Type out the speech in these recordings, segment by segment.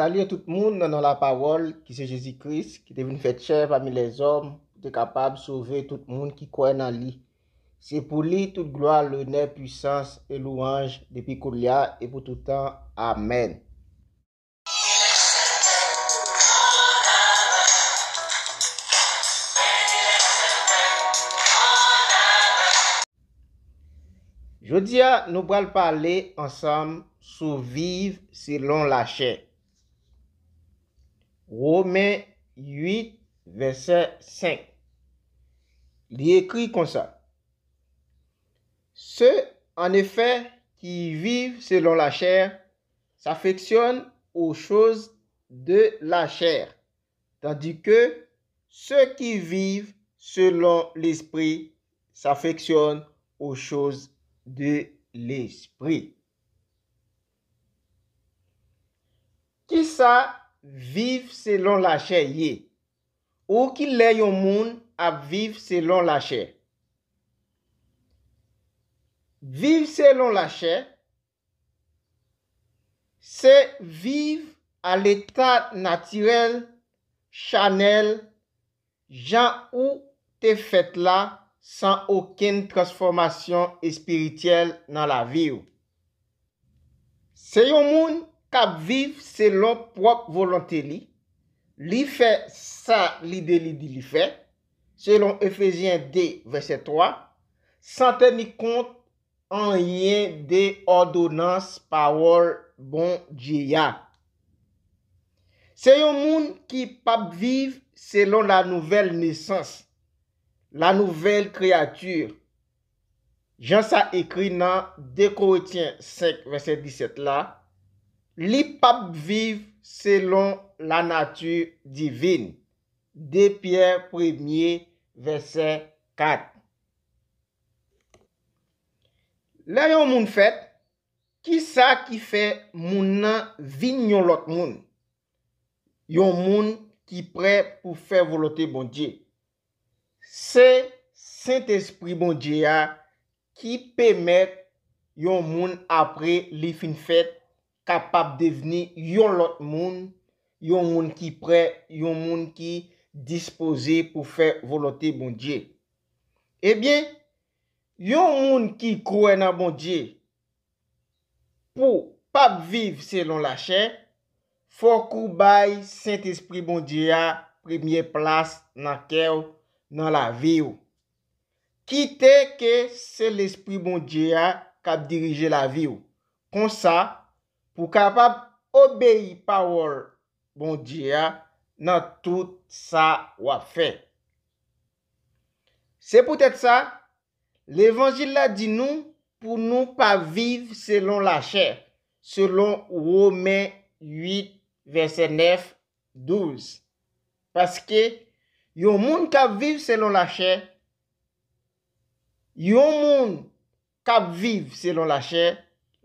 Salye tout moun nan nan la pawol ki se Jezi Kris, ki devine fet chèv ame les om, te kapab souve tout moun ki kwen nan li. Se pou li tout gloa, lounè, pwissans, e louange, depi koulia, e pou toutan, amen. Jodia nou pral pale ansam souvive se lon la chèv. Romains 8, verset 5. Il écrit comme ça. Ceux, en effet, qui vivent selon la chair s'affectionnent aux choses de la chair, tandis que ceux qui vivent selon l'esprit s'affectionnent aux choses de l'esprit. Qui ça Viv selon la chè yè. Ou ki lè yon moun ap viv selon la chè? Viv selon la chè, se viv al etat natyrel chanel jan ou te fèt la san oken transformasyon espirityèl nan la vi ou. Se yon moun, kap viv selon prop volante li, li fe sa li deli di li fe, selon Efesien 2, verset 3, san teni kont an yen de odonans pa wol bon djiya. Se yon moun ki pap viv selon la nouvel nesans, la nouvel kreatur, jan sa ekri nan dekotien 5, verset 17 la, Li pap viv selon la natu divin. De Pierre 1, verset 4. La yon moun fèt, ki sa ki fè moun nan vin yon lot moun. Yon moun ki prè pou fè volote bon diye. Se sent espri bon diye ya ki pèmèt yon moun apre li fin fèt. a pap deveni yon lot moun, yon moun ki pre, yon moun ki dispose pou fe volote bondye. Ebyen, eh yon moun ki kouen nan bondye, pou pap viv selon la chè, fokou bay Saint-Esprit-Bondye a premye plas nan kèw nan la viw. Kite ke se l'Esprit-Bondye a kap dirije la viw. Kon sa, Ou kap ap obeyi power bon diya nan tout sa wafet. Se pou tèt sa, l'Evangile la di nou pou nou pa viv selon la chè. Selon Ouwome 8 verset 9, 12. Paske, yon moun kap viv selon la chè, yon moun kap viv selon la chè,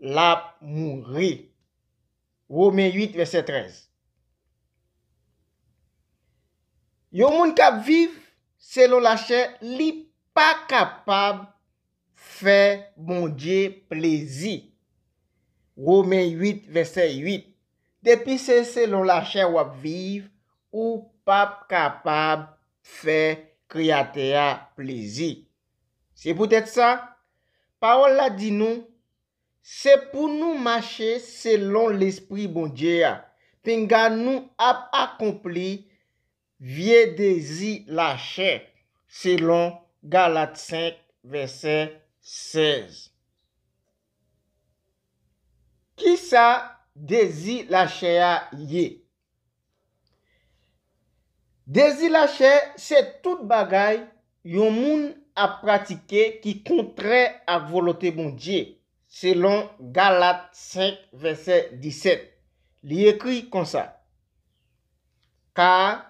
la mouri. Roumen 8 verset 13 Yon moun kap viv, selon la chè, li pa kapab fè moun dje plezi. Roumen 8 verset 8 Depi selon la chè wap viv, ou pap kapab fè kriyatea plezi. Se poutet sa, paol la di nou Se pou nou mache selon l'espri bondye ya. Tengan nou ap akompli vie dezi lache selon Galat 5 verset 16. Ki sa dezi lache ya ye? Dezi lache se tout bagay yon moun ap pratike ki kontre avolote bondye ya. selon Galates 5, verset 17. y écrit comme ça. Car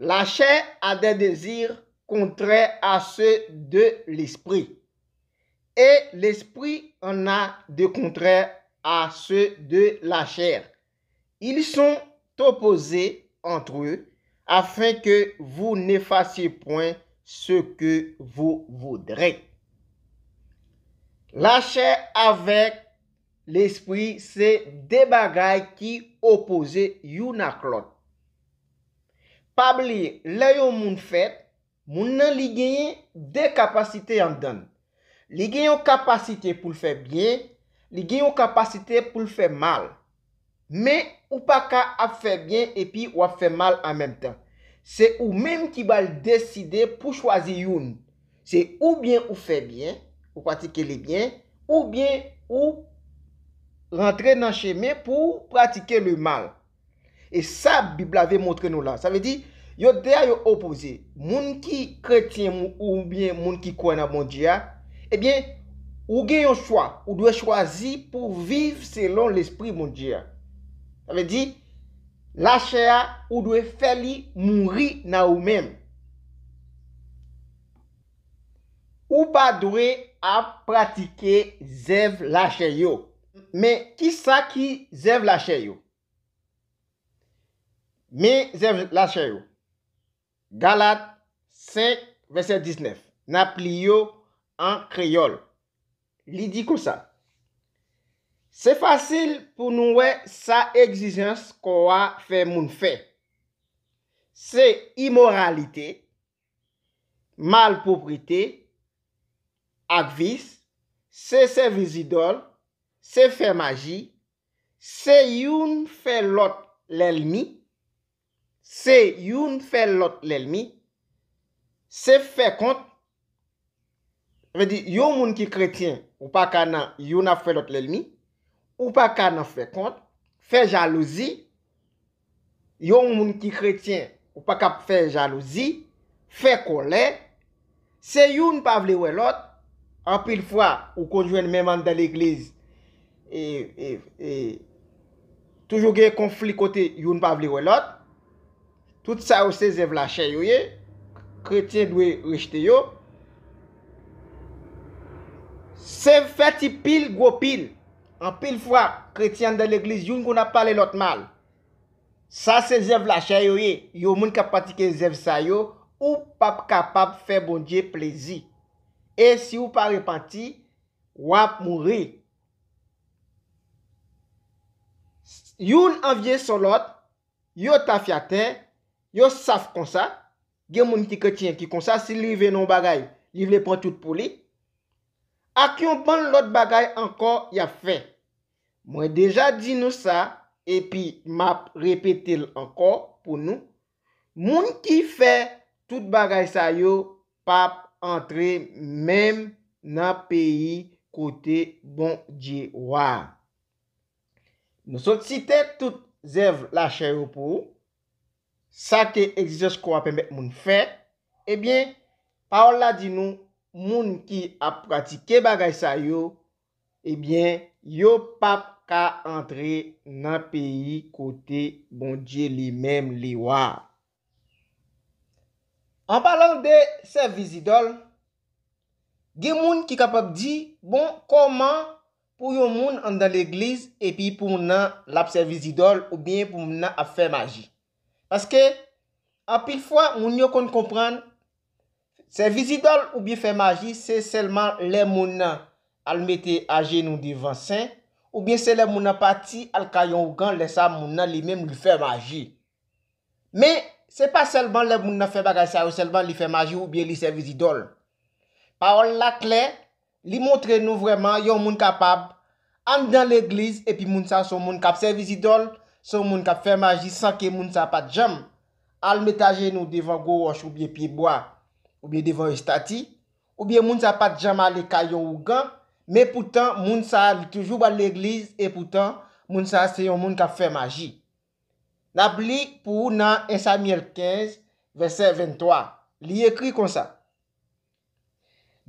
la chair a des désirs contraires à ceux de l'esprit. Et l'esprit en a de contraires à ceux de la chair. Ils sont opposés entre eux afin que vous n'effaciez point ce que vous voudrez. La che avèk l'espri se de bagay ki opoze yon ak lot. Pab li, layo moun fet, moun nan li genye de kapasite yon dan. Li genye yon kapasite pou l'fè bie, li genye yon kapasite pou l'fè mal. Me, ou pa ka ap fè bie epi ou ap fè mal an menm tan. Se ou menm ki bal deside pou chwazi yon. Se ou bie ou fè bie. Ou pratike li byen. Ou byen ou rentre nan cheme pou pratike li mal. E sa, Biblia ve montre nou la. Sa ve di, yo dea yo opoze. Moun ki kretien moun ou byen moun ki kwen nan moun diya. E eh byen, ou gen yon chwa. Ou dwe chwazi pou viv selon l'espri moun diya. Sa ve di, la chea ou dwe feli moun ri nan ou men. Ou ba dwe... a pratike Zev Lacheyo. Me, ki sa ki Zev Lacheyo? Me, Zev Lacheyo, Galat 5, verset 19, na pli yo an kreyol. Li di kousa? Se fasil pou nouwe sa egzijans kwa fe moun fe. Se imoralite, malpoprite, Akvis, se se vizidol, se fe magi, se youn fe lot lelmi, se youn fe lot lelmi, se fe kont, yon moun ki kretyen ou pa kana youn a fe lot lelmi, ou pa kana fe kont, fe jalouzi, yon moun ki kretyen ou pa ka fe jalouzi, fe kole, se youn pa vlewe lot, An pil fwa ou konjwen menman dan l'egliz e, e, e, Toujou ge konflikote yon pa vli wè lot Tout sa ou se zev lachay yo ye Kretien dwe rejte yo Sev fati pil go pil An pil fwa kretien dan l'egliz yon kon a pale lot mal Sa se zev lachay yo ye Yo moun kapatike zev sa yo Ou pap kapap fe bonje plezi E si ou pa repanti, wap mou ri. Youn anvye solot, yo ta fiaten, yo saf konsa. Gen moun ki ke tiyen ki konsa, si li ve non bagay, li ve pou tout pou li. Ak yon ban lot bagay anko, ya fe. Mwen deja di nou sa, epi map repete l anko pou nou. Moun ki fe tout bagay sa yo, pap. entre mem nan peyi kote bon dje wak. Nou sot site tout zèv la chè yo pou, sa ke egzios kwa pembe moun fet, ebyen, pa ou la di nou, moun ki ap pratike bagay sa yo, ebyen, yo pap ka entre nan peyi kote bon dje li mem li wak. An palan de servis idol, gen moun ki kapap di, bon, koman pou yon moun an dan l'eglise, epi pou moun an lap servis idol, ou bien pou moun an ap fè magi. Paske, apil fwa, moun yo kon kompran, servis idol ou bien fè magi, se selman lè moun an almete ajen nou divan sen, ou bien se lè moun an pati al kayon ou gan, lesa moun an li men mou fè magi. Men, Se pa selvan le moun na fè magasay ou selvan li fè magi ou bie li servizi dol. Parol la kle, li montre nou vreman yon moun kapab, an dan l'eglise e pi moun sa son moun kap servizi dol, son moun kap fè magi sanke moun sa pat jam. Al metajen ou devan gwo wosh ou bie pieboa, ou bie devan estati, ou bie moun sa pat jam ale kayo ou gan, me poutan moun sa li toujou ba l'eglise, e poutan moun sa se yon moun kap fè magi. N ap li pou nan 1 Samuel 15, verset 23. Li ekri kon sa.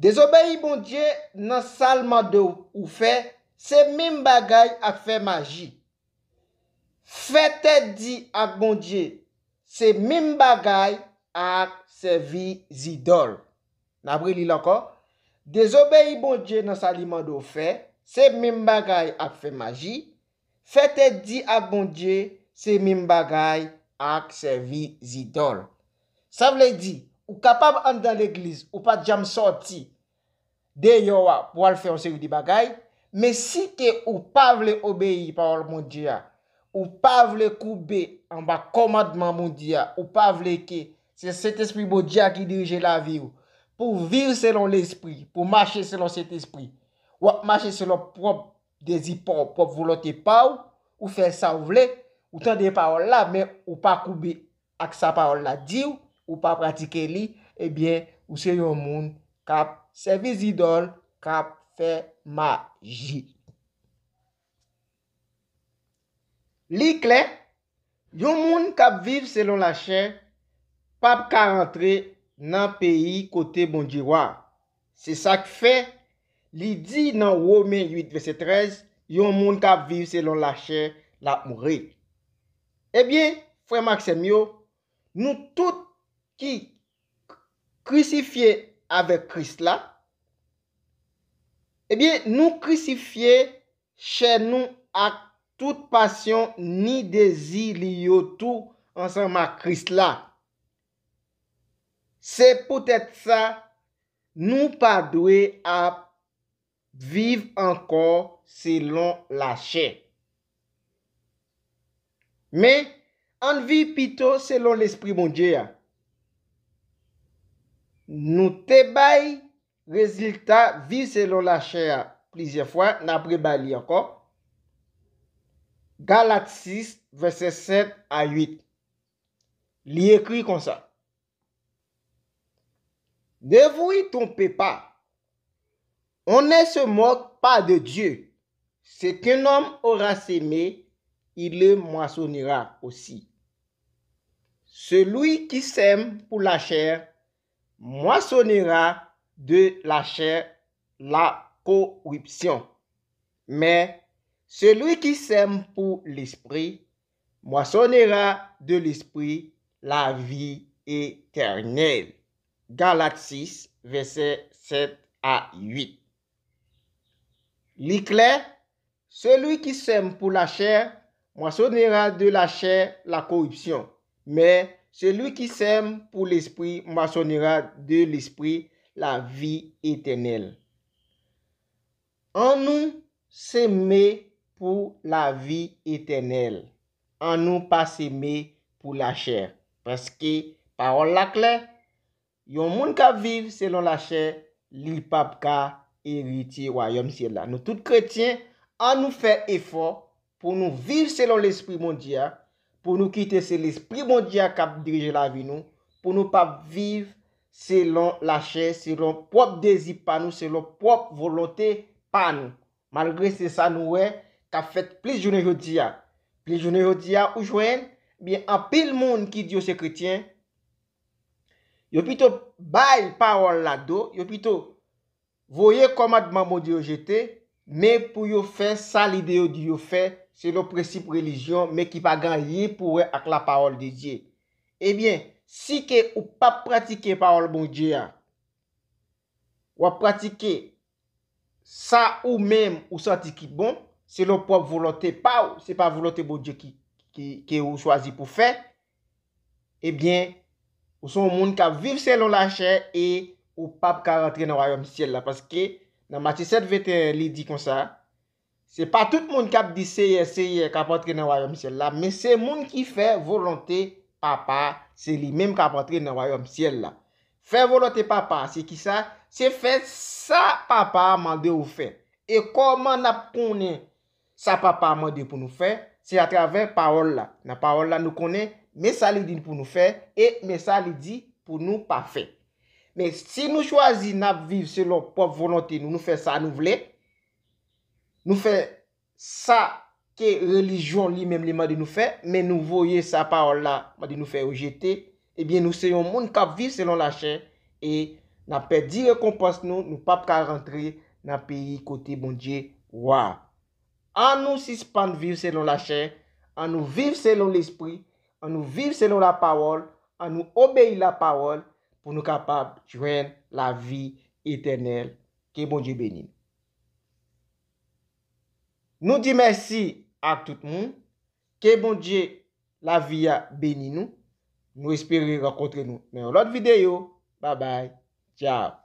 Dezobe yi bon dje nan salman do ou fe, se mim bagay ak fe maji. Fete di ak bon dje, se mim bagay ak se vi zidol. N ap li li lanko. Dezobe yi bon dje nan salman do ou fe, se mim bagay ak fe maji. Fete di ak bon dje, se mim bagay ak se vi zidol. Sa vle di, ou kapab an dan l'eglis, ou pa jam soti, deyo wa, pou al feyon se yu di bagay, me si ke ou pa vle obeyi parol moun diya, ou pa vle koube an ba komadman moun diya, ou pa vle ke, se set espri moun diya ki dirije la vi ou, pou vir selon l'espri, pou mache selon set espri, ou ap mache selon prop de zi pop, prop volote pa ou, ou fe sa vle, Ou tan de parol la men, ou pa koube ak sa parol la diw, ou pa pratike li, ebyen, ou se yon moun kap servizi dol, kap fe maji. Li klen, yon moun kap viv selon la chen, pap ka rentre nan peyi kote bondiwa. Se sak fe, li di nan women 8.13, yon moun kap viv selon la chen, la mou rey. Ebyen, Fray Maximio, nou tout ki krisifiye avek kris la, ebyen nou krisifiye chen nou ak tout pasyon ni dezi li yo tou ansanma kris la. Se potet sa nou pa dwe ap viv ankor se lon la chen. Me, an vi pito selon l'esprit mondye ya. Nou te bayi rezultat vi selon la chè ya. Plizye fwa, napre bayi li akor. Galat 6, verset 7 a 8. Li ekri kon sa. Ne vou yi tonpe pa. On ne se mok pa de Diyo. Se ken om ora se me, il le moissonnera aussi. Celui qui sème pour la chair moissonnera de la chair la corruption. Mais celui qui sème pour l'esprit moissonnera de l'esprit la vie éternelle. Galates 6, versets 7 à 8. L'éclair, celui qui sème pour la chair mwasonera de la chè, la korupsyon. Me, selou ki sèm pou l'espri, mwasonera de l'espri, la vi etenel. An nou sèmè pou la vi etenel. An nou pa sèmè pou la chè. Paske, parol lak lè, yon moun ka viv selon la chè, li pap ka eriti wayom sè la. Nou tout kretien an nou fè efor pou nou viv selon l'esprit mondia, pou nou kite se l'esprit mondia kap dirije la vi nou, pou nou pa viv selon la chè, selon prop dezip pa nou, selon prop volote pa nou. Malgré se sa nou we, kap fet plijouner diya. Plijouner diya ou jwen, bi apil moun ki diyo se kretien, yo pito bayl pa or la do, yo pito voye komad ma modi yo jete, Mè pou yo fè, sa l'ide yo di yo fè, se lò precipe relijyon, mè ki pa gan yè pou wè ak la parol de Dje. Ebyen, si ke ou pa pratike parol bon Dje, wè pratike sa ou mèm ou sa tiki bon, se lò po voulote pa ou, se pa voulote bon Dje ki ou chwazi pou fè, ebyen, ou son moun ka viv selo la chè, e ou pap ka rentre nan wè yon sel la, paske... Nan mati set veten li di kon sa, se pa tout moun kap di seye seye kapotre nan warom siel la, men se moun ki fe volonte papa, se li menm kapotre nan warom siel la. Fe volonte papa, se ki sa, se fe sa papa mande ou fe. E koman na pounen sa papa mande pou nou fe, se a traven parol la. Nan parol la nou konen, men sa li di pou nou fe, e men sa li di pou nou pa fe. Men si nou chwazi nap viv selon pop volante nou, nou fè sa nou vle. Nou fè sa ke religion eh li menm li man di nou fè. Men nou voye sa pawol la, man di nou fè ou jetè. Ebyen nou seyon moun kap viv selon la chè. E napè di rekompans nou, nou pap ka rentre na peyi kote bondje wwa. An nou sispan viv selon la chè. An nou viv selon l'espri. An nou viv selon la pawol. An nou obeyi la pawol. pou nou kapap jwen la vi etenel. Ke bon diye benin. Nou di mersi ap tout moun. Ke bon diye la vi ya benin nou. Nou espere renkontre nou. Men yo lot videyo. Ba bay. Tchao.